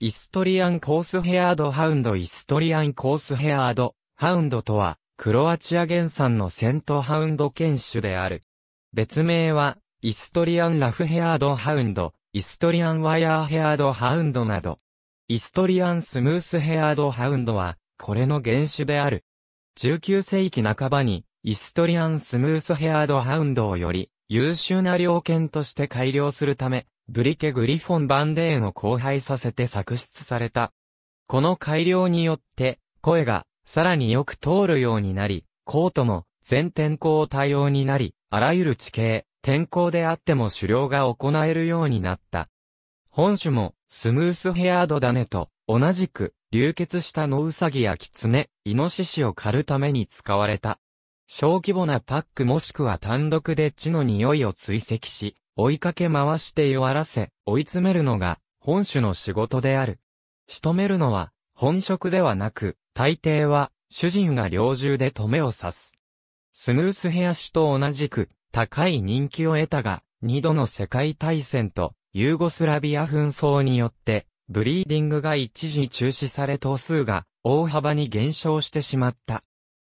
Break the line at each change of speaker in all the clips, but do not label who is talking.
イストリアンコースヘアードハウンドイストリアンコースヘアードハウンドとは、クロアチア原産のセントハウンド犬種である。別名は、イストリアンラフヘアードハウンド、イストリアンワイヤーヘアードハウンドなど。イストリアンスムースヘアードハウンドは、これの原種である。19世紀半ばに、イストリアンスムースヘアードハウンドをより、優秀な猟犬として改良するため、ブリケ・グリフォン・バンデーンを交配させて作出された。この改良によって、声がさらによく通るようになり、コートも全天候対応になり、あらゆる地形、天候であっても狩猟が行えるようになった。本種もスムースヘアードだねと、同じく流血したノウサギやキツネ、イノシシを狩るために使われた。小規模なパックもしくは単独で地の匂いを追跡し、追いかけ回して弱らせ、追い詰めるのが、本種の仕事である。仕留めるのは、本職ではなく、大抵は、主人が猟銃で止めを刺す。スムースヘア種と同じく、高い人気を得たが、二度の世界大戦と、ユーゴスラビア紛争によって、ブリーディングが一時中止され頭数が大幅に減少してしまった。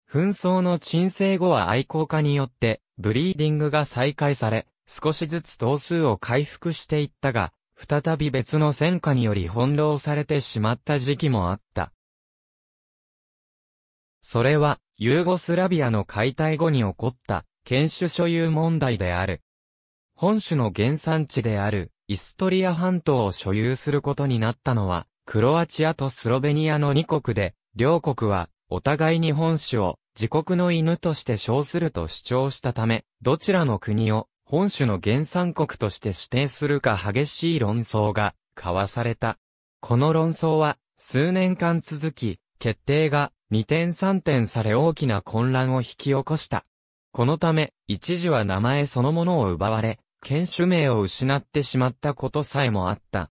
紛争の鎮静後は愛好家によってブリーディングが再開され、少しずつ頭数を回復していったが、再び別の戦火により翻弄されてしまった時期もあった。それは、ユーゴスラビアの解体後に起こった、犬種所有問題である。本種の原産地である、イストリア半島を所有することになったのは、クロアチアとスロベニアの2国で、両国は、お互いに本種を、自国の犬として称すると主張したため、どちらの国を、本種の原産国として指定するか激しい論争が交わされた。この論争は数年間続き、決定が二点三点され大きな混乱を引き起こした。このため、一時は名前そのものを奪われ、犬種名を失ってしまったことさえもあった。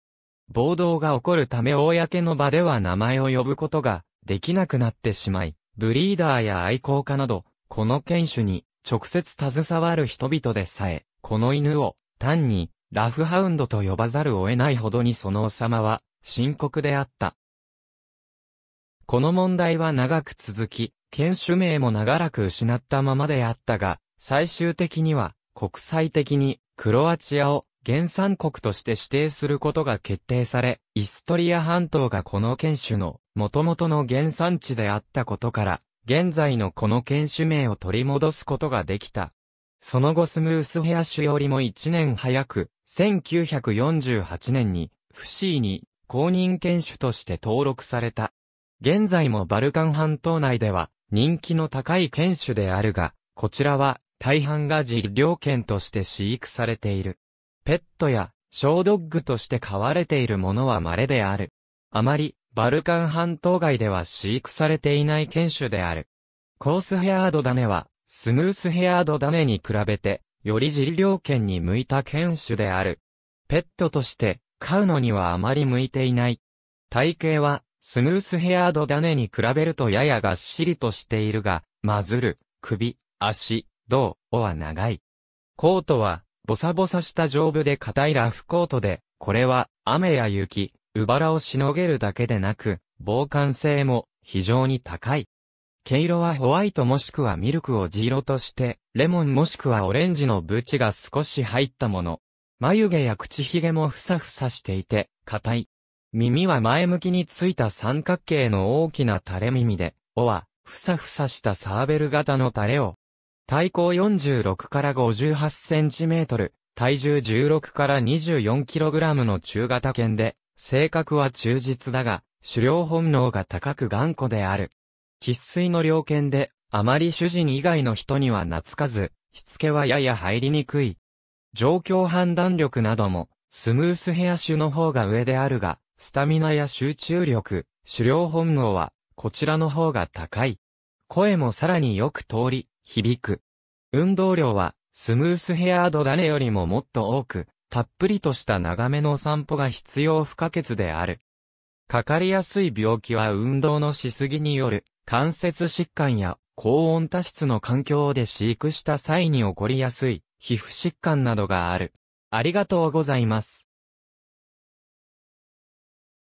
暴動が起こるため公の場では名前を呼ぶことができなくなってしまい、ブリーダーや愛好家など、この犬種に直接携わる人々でさえ、この犬を単にラフハウンドと呼ばざるを得ないほどにその王様は深刻であった。この問題は長く続き、犬種名も長らく失ったままであったが、最終的には国際的にクロアチアを原産国として指定することが決定され、イストリア半島がこの犬種の元々の原産地であったことから、現在のこの犬種名を取り戻すことができた。その後スムースヘア種よりも1年早く、1948年に、フシーに公認犬種として登録された。現在もバルカン半島内では人気の高い犬種であるが、こちらは大半が実領犬として飼育されている。ペットや小ドッグとして飼われているものは稀である。あまりバルカン半島外では飼育されていない犬種である。コースヘアードダネは、スムースヘアードダネに比べて、より治量犬に向いた犬種である。ペットとして、飼うのにはあまり向いていない。体型は、スムースヘアードダネに比べるとややがっしりとしているが、マズル、首、足、胴、尾は長い。コートは、ボサボサした丈夫で硬いラフコートで、これは、雨や雪、ばらをしのげるだけでなく、防寒性も非常に高い。毛色はホワイトもしくはミルクを地色として、レモンもしくはオレンジのブチが少し入ったもの。眉毛や口ひげもふさふさしていて、硬い。耳は前向きについた三角形の大きな垂れ耳で、尾は、ふさふさしたサーベル型の垂れを。体高46から58センチメートル、体重16から24キログラムの中型犬で、性格は忠実だが、狩猟本能が高く頑固である。喫水の猟犬で、あまり主人以外の人には懐かず、しつけはやや入りにくい。状況判断力なども、スムースヘア種の方が上であるが、スタミナや集中力、狩猟本能は、こちらの方が高い。声もさらによく通り、響く。運動量は、スムースヘアード誰よりももっと多く、たっぷりとした長めの散歩が必要不可欠である。かかりやすい病気は運動のしすぎによる関節疾患や高温多湿の環境で飼育した際に起こりやすい皮膚疾患などがある。ありがとうございます。